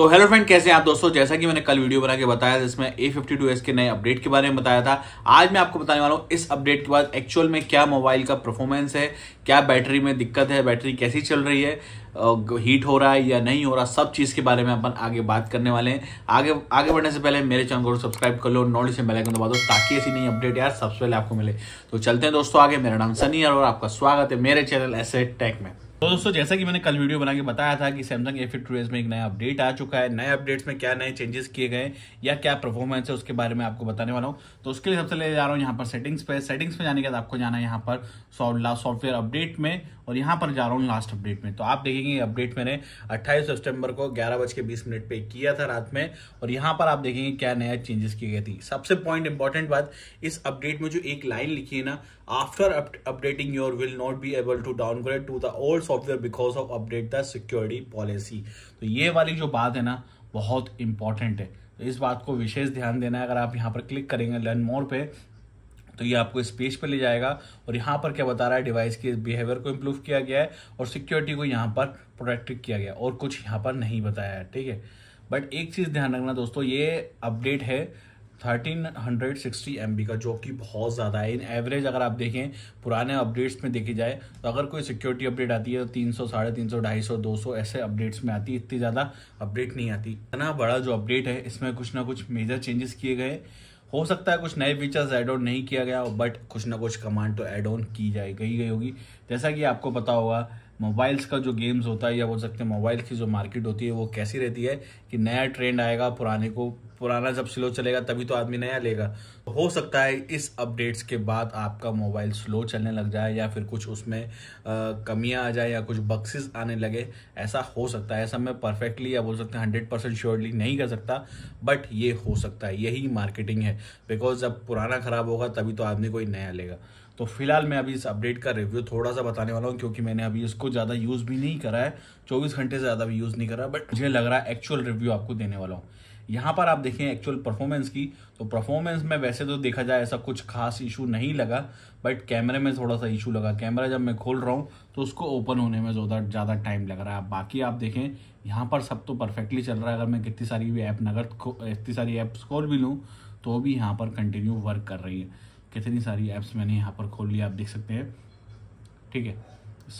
तो hello friend कैसे हैं आप दोस्तों जैसा कि मैंने कल वीडियो बना के बताया जिसमें ए फिफ्टी टू एस के नए अपडेट के बारे में बताया था आज मैं आपको बताने वाला हूँ इस अपडेट के बाद एक्चुअल में क्या मोबाइल का परफॉर्मेंस है क्या बैटरी में दिक्कत है बैटरी कैसी चल रही है हीट हो रहा है या नहीं हो रहा सब चीज़ के बारे में अपन आगे बात करने वाले हैं आगे आगे बढ़ने से पहले मेरे चैनल को सब्सक्राइब कर लो नोट से बेलाइकन दबा दो ताकि ऐसी नई अपडेट यार सबसे पहले आपको मिले तो चलते हैं दोस्तों आगे मेरा नाम सनी और आपका स्वागत है मेरे चैनल एसेट टेक में तो दोस्तों जैसा कि मैंने कल वीडियो बना के बताया था कि सैमसंग ए फिफ्टी में एक नया अपडेट आ चुका है नए अपडेट्स में क्या नए चेंजेस किए गए या क्या परफॉर्मेंस है उसके बारे में आपको बताने वाला हूँ तो उसके लिए सबसे ले जा रहा हूँ यहाँ पर सेटिंग्स पे सेटिंग्स में जाने के बाद आपको जाना है यहाँ पर सॉफ्टवेयर अपडेट में और यहाँ पर जा रहा हूँ लास्ट अपडेट में तो आप देखेंगे अपडेट मैंने अट्ठाईस सेप्टेम्बर को ग्यारह बज के बीस मिनट पे किया था रात में और यहाँ पर आप देखेंगे क्या नया चेंजेस किए गए थी सबसे पॉइंट इंपॉर्टेंट बात इस अपडेट में जो एक लाइन लिखी है ना after updating your will not be able to downgrade to the old software because of update the security policy तो ये वाली जो बात है ना बहुत इंपॉर्टेंट है तो इस बात को विशेष ध्यान देना है अगर आप यहाँ पर क्लिक करेंगे लर्न मोर पे तो ये आपको इस पेज पर ले जाएगा और यहाँ पर क्या बता रहा है डिवाइस के बिहेवियर को इम्प्रूव किया गया है और सिक्योरिटी को यहाँ पर प्रोटेक्ट किया गया और कुछ यहाँ पर नहीं बताया है ठीक है बट एक चीज़ ध्यान रखना दोस्तों ये अपडेट है thirteen hundred sixty M B का जो कि बहुत ज़्यादा है इन एवरेज अगर आप देखें पुराने अपडेट्स में देखी जाए तो अगर कोई सिक्योरिटी अपडेट आती है तो तीन सौ साढ़े तीन सौ ढाई सौ दो सौ ऐसे अपडेट्स में आती है इतनी ज़्यादा अपडेट नहीं आती इतना बड़ा जो अपडेट है इसमें कुछ ना कुछ मेजर चेंजेस किए गए हो सकता है कुछ नए फीचर्स एड ऑन नहीं किया गया बट कुछ ना कुछ कमांड तो एड ऑन की जाए गई गई होगी जैसा कि आपको पता होगा मोबाइल्स का जो गेम्स होता है या बोल सकते हैं मोबाइल की जो मार्केट होती है वो कैसी रहती है कि नया ट्रेंड आएगा पुराने को पुराना जब स्लो चलेगा तभी तो आदमी नया लेगा तो हो सकता है इस अपडेट्स के बाद आपका मोबाइल स्लो चलने लग जाए या फिर कुछ उसमें कमियां आ जाए या कुछ बक्सेस आने लगे ऐसा हो सकता है ऐसा मैं परफेक्टली या बोल सकते हैं हंड्रेड परसेंट श्योरली नहीं कर सकता बट ये हो सकता है यही मार्केटिंग है बिकॉज जब पुराना ख़राब होगा तभी तो आदमी कोई नया लेगा तो फिलहाल मैं अभी इस अपडेट का रिव्यू थोड़ा सा बताने वाला हूँ क्योंकि मैंने अभी इसको ज़्यादा यूज़ भी नहीं करा है चौबीस घंटे से ज़्यादा भी यूज़ नहीं करा बट मुझे लग रहा है एक्चुअल रिव्यू आपको देने वाला हूँ यहाँ पर आप देखें एक्चुअल परफॉर्मेंस की तो परफॉर्मेंस में वैसे तो देखा जाए ऐसा कुछ खास इशू नहीं लगा बट कैमरे में थोड़ा सा इशू लगा कैमरा जब मैं खोल रहा हूँ तो उसको ओपन होने में ज़्यादा ज़्यादा टाइम लग रहा है बाकी आप देखें यहाँ पर सब तो परफेक्टली चल रहा है अगर मैं कितनी सारी भी ऐप नगर इतनी सारी ऐप्स खोल भी लूँ तो भी यहाँ पर कंटिन्यू वर्क कर रही है कितनी सारी ऐप्स मैंने यहाँ पर खोल लिया आप देख सकते हैं ठीक है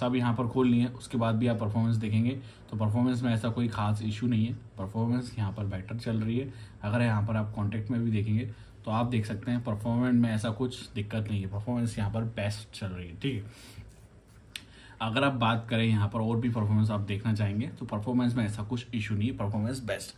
सब यहाँ पर खोल लिए उसके बाद भी आप परफॉर्मेंस देखेंगे तो परफॉर्मेंस में ऐसा कोई खास इशू नहीं है परफॉर्मेंस यहाँ पर बेटर चल रही है अगर यहाँ पर आप कॉन्टेक्ट में भी देखेंगे तो आप देख सकते हैं परफॉर्मेंस में ऐसा कुछ दिक्कत नहीं है परफॉर्मेंस यहाँ पर बेस्ट चल रही है ठीक है अगर आप बात करें यहाँ पर और भी परफॉर्मेंस आप देखना चाहेंगे तो परफॉर्मेंस में ऐसा कुछ इशू नहीं है परफॉर्मेंस बेस्ट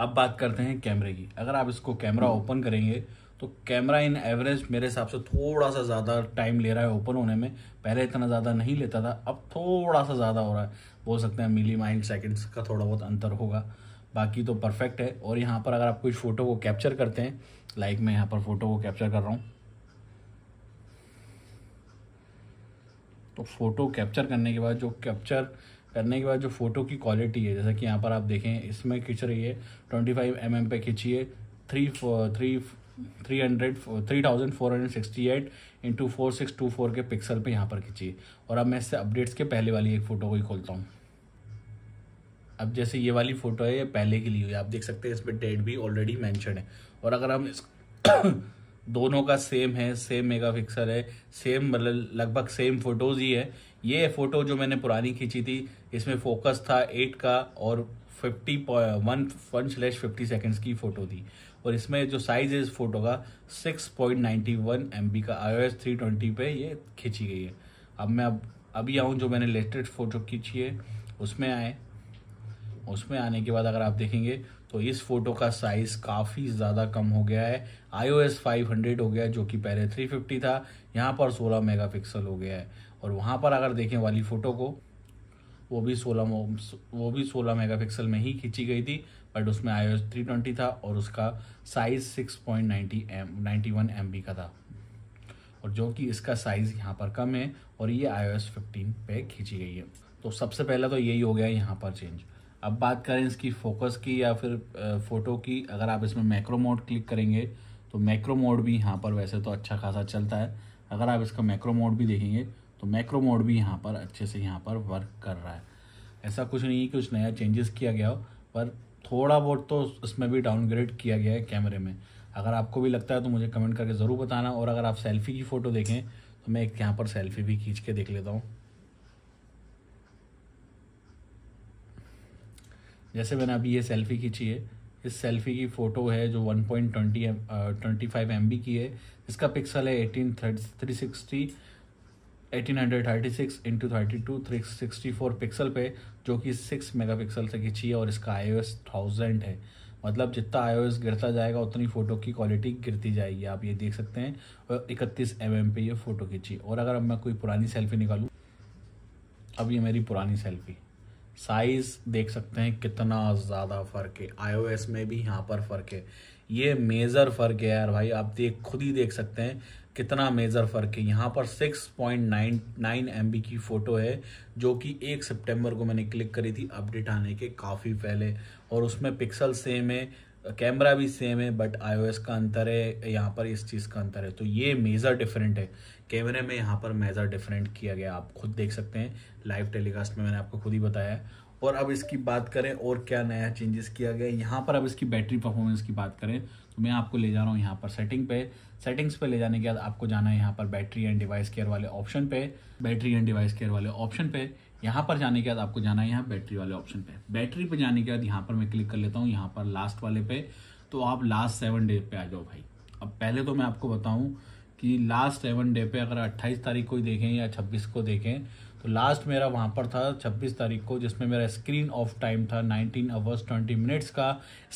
अब बात करते हैं कैमरे की अगर आप इसको कैमरा ओपन करेंगे तो कैमरा इन एवरेज मेरे हिसाब से थोड़ा सा ज़्यादा टाइम ले रहा है ओपन होने में पहले इतना ज़्यादा नहीं लेता था अब थोड़ा सा ज़्यादा हो रहा है बोल सकते हैं मिली माइंड सेकेंड्स का थोड़ा बहुत अंतर होगा बाकी तो परफेक्ट है और यहाँ पर अगर आप कुछ फ़ोटो को कैप्चर करते हैं लाइक मैं यहाँ पर फ़ोटो को कैप्चर कर रहा हूँ तो फ़ोटो कैप्चर करने के बाद जो कैप्चर करने के बाद जो फ़ोटो की क्वालिटी है जैसा कि यहाँ पर आप देखें इसमें खिंच रही है 25 फाइव mm पे खिंची है three three three hundred three thousand four hundred sixty eight into four six two four के पिक्सल पे यहाँ पर खींची और अब मैं इससे अपडेट्स के पहले वाली एक फ़ोटो को ही खोलता हूँ अब जैसे ये वाली फ़ोटो है ये पहले की ली हुई है आप देख सकते हैं इस पर डेट भी ऑलरेडी मैंशन है और अगर हम इस दोनों का सेम है सेम मेगापिक्सल है सेम मतलब लगभग सेम फ़ोटोज़ ही है ये फ़ोटो जो मैंने पुरानी खींची थी इसमें फोकस था एट का और fifty one one slash fifty seconds की फ़ोटो थी और इसमें जो साइज़ है इस फोटो का six point ninety one M B का I O S three twenty पे ये खींची गई है अब मैं अब अभी आऊँ जो मैंने लेटेस्ट फ़ोटो खींची है उसमें आए उसमें आने के बाद अगर आप देखेंगे तो इस फोटो का साइज़ काफ़ी ज़्यादा कम हो गया है I O S five hundred हो गया जो कि पहले थ्री फिफ्टी था यहाँ पर सोलह मेगा पिक्सल हो गया है और वहाँ पर अगर देखें वाली फ़ोटो को वो भी 16 वो भी 16 मेगापिक्सल में ही खींची गई थी बट उसमें आई थ्री ट्वेंटी था और उसका size six point ninety M ninety one M B का था और जो कि इसका साइज़ यहाँ पर कम है और ये आई ओ एस फिफ्टीन पे खींची गई है तो सबसे पहला तो यही हो गया यहाँ पर चेंज अब बात करें इसकी फोकस की या फिर फ़ोटो की अगर आप इसमें मैक्रो मोड क्लिक करेंगे तो मैक्रो मोड भी यहाँ पर वैसे तो अच्छा खासा चलता है अगर आप इसका मैक्रो मोड भी देखेंगे तो मैक्रो मोड भी यहाँ पर अच्छे से यहाँ पर वर्क कर रहा है ऐसा कुछ नहीं है कि कुछ नया चेंजेस किया गया हो पर थोड़ा बहुत तो उसमें भी डाउनग्रेड किया गया है कैमरे में अगर आपको भी लगता है तो मुझे कमेंट करके ज़रूर बताना और अगर आप सेल्फी की फ़ोटो देखें तो मैं एक यहाँ पर सेल्फी भी खींच के देख लेता हूँ जैसे मैंने अभी ये सेल्फी खींची है इस सेल्फी की फ़ोटो है जो 1.20 पॉइंट ट्वेंटी की है इसका पिक्सल है eighteen three sixty eighteen hundred thirty six into thirty two three sixty four pixel पे जो कि सिक्स मेगा पिक्सल से खींची है और इसका आई ओ एस थाउजेंड है मतलब जितना आई ओ एस गिरता जाएगा उतनी फ़ोटो की क्वालिटी गिरती जाएगी आप ये देख सकते हैं और इकतीस एम एम पे ये फ़ोटो खींची और अगर अब मैं कोई पुरानी सेल्फ़ी निकालूँ अब ये मेरी पुरानी सेल्फ़ी साइज़ देख सकते हैं कितना ज़्यादा फ़र्क है आई ओ एस में भी यहाँ पर फ़र्क है ये मेज़र फ़र्क है यार भाई आप देख खुद ही देख सकते हैं कितना मेजर फर्क है यहाँ पर 6.99 पॉइंट की फोटो है जो कि एक सितंबर को मैंने क्लिक करी थी अपडेट आने के काफ़ी पहले और उसमें पिक्सल सेम है कैमरा भी सेम है बट आईओएस का अंतर है यहाँ पर इस चीज़ का अंतर है तो ये मेज़र डिफरेंट है कैमरे में यहाँ पर मेज़र डिफरेंट किया गया आप खुद देख सकते हैं लाइव टेलीकास्ट में मैंने आपको खुद ही बताया और अब इसकी बात करें और क्या नया चेंजेस किया गया यहाँ पर अब इसकी बैटरी परफॉर्मेंस की बात करें तो मैं आपको ले जा रहा हूँ यहाँ पर सेटिंग पे सेटिंग्स पे ले जाने के बाद आपको जाना है यहाँ पर बैटरी एंड डिवाइस केयर वाले ऑप्शन पे बैटरी एंड डिवाइस केयर वाले ऑप्शन पे यहाँ पर जाने के बाद आपको जाना है यहाँ बैटरी वाले ऑप्शन पे बैटरी पे जाने के बाद यहाँ पर मैं क्लिक कर लेता हूँ यहाँ पर लास्ट वाले पे तो आप लास्ट सेवन डे पे आ जाओ भाई अब पहले तो मैं आपको बताऊँ कि लास्ट सेवन डे पे अगर 28 तारीख को ही देखें या 26 को देखें तो लास्ट मेरा वहाँ पर था 26 तारीख को जिसमें मेरा स्क्रीन ऑफ टाइम था 19 आवर्स 20 मिनट्स का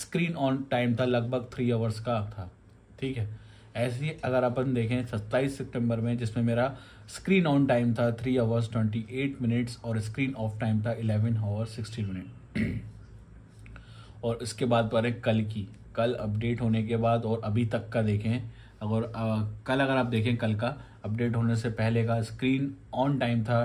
स्क्रीन ऑन टाइम था लगभग थ्री आवर्स का था ठीक है ऐसे ही अगर अपन देखें 27 सितंबर में जिसमें मेरा स्क्रीन ऑन टाइम था थ्री आवर्स 28 मिनट्स और स्क्रीन ऑफ टाइम था इलेवन आवर्स सिक्सटीन मिनट और इसके बाद पर कल की कल अपडेट होने के बाद और अभी तक का देखें अगर आ, कल अगर आप देखें कल का अपडेट होने से पहले का स्क्रीन ऑन टाइम था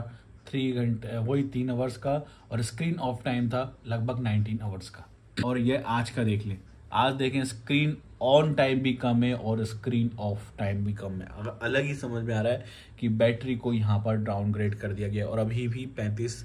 थ्री घंटे वही तीन आवर्स का और स्क्रीन ऑफ टाइम था लगभग नाइनटीन आवर्स का और ये आज का देख लें आज देखें स्क्रीन ऑन टाइम भी कम है और स्क्रीन ऑफ टाइम भी कम है अगर अलग ही समझ में आ रहा है कि बैटरी को यहाँ पर डाउनग्रेड कर दिया गया और अभी भी पैंतीस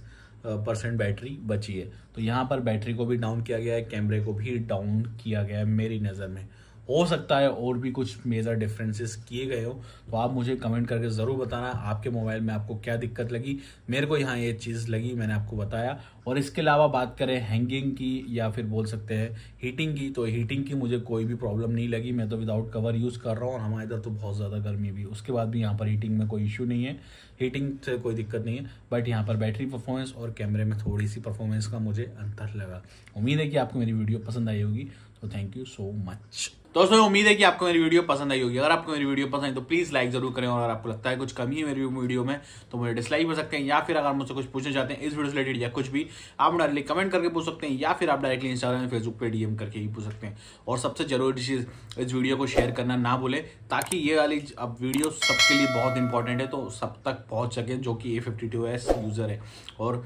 परसेंट बैटरी बची है तो यहाँ पर बैटरी को भी डाउन किया गया है कैमरे को भी डाउन किया गया है मेरी नज़र में हो सकता है और भी कुछ मेजर डिफरेंसेस किए गए हो तो आप मुझे कमेंट करके ज़रूर बताना आपके मोबाइल में आपको क्या दिक्कत लगी मेरे को यहाँ ये चीज़ लगी मैंने आपको बताया और इसके अलावा बात करें हैंगिंग की या फिर बोल सकते हैं हीटिंग की तो हीटिंग की मुझे कोई भी प्रॉब्लम नहीं लगी मैं तो विदाउट कवर यूज़ कर रहा हूँ और हमारे इधर तो बहुत ज़्यादा गर्मी भी उसके बाद भी यहाँ पर हीटिंग में कोई इशू नहीं है हीटिंग से कोई दिक्कत नहीं है बट यहाँ पर बैटरी परफॉर्मेंस और कैमरे में थोड़ी सी परफॉर्मेंस का मुझे अंतर लगा उम्मीद है कि आपको मेरी वीडियो पसंद आई होगी तो थैंक यू सो मच दोस्तों उम्मीद है कि आपको मेरी वीडियो पसंद आई होगी अगर आपको मेरी वीडियो पसंद आई तो प्लीज़ लाइक जरूर करें और अगर आपको लगता है कुछ कमी है मेरी वीडियो में तो मुझे डिसलाइक कर सकते हैं या फिर अगर मुझसे कुछ पूछना चाहते हैं इस वीडियो से रिलेटेड या कुछ भी आप डायरेक्टली कमेंट करके पूछ सकते हैं या फिर आप डायरेक्टली इंस्टाग्राम या फेसबुक पर डीएम करके ही पूछ सकते हैं और सबसे जरूरी चीज़ इस वीडियो को शेयर करना ना भूलें ताकि ये वाली अब वीडियो सबके लिए बहुत इंपॉर्टेंट है तो सब तक पहुँच सकें जो कि A fifty two S user है और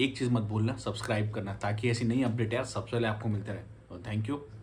एक चीज़ मत भूलना सब्सक्राइब करना ताकि ऐसी नई अपडेट है सबसे पहले आपको मिलते रहे thank you